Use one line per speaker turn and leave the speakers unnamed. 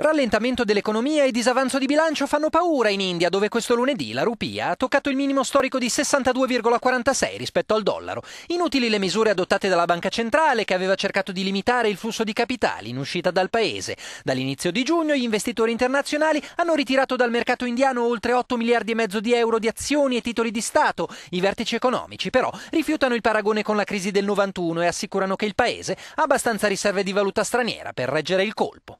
Rallentamento dell'economia e disavanzo di bilancio fanno paura in India, dove questo lunedì la rupia ha toccato il minimo storico di 62,46 rispetto al dollaro. Inutili le misure adottate dalla banca centrale, che aveva cercato di limitare il flusso di capitali in uscita dal paese. Dall'inizio di giugno gli investitori internazionali hanno ritirato dal mercato indiano oltre 8 miliardi e mezzo di euro di azioni e titoli di Stato. I vertici economici, però, rifiutano il paragone con la crisi del 91 e assicurano che il paese ha abbastanza riserve di valuta straniera per reggere il colpo.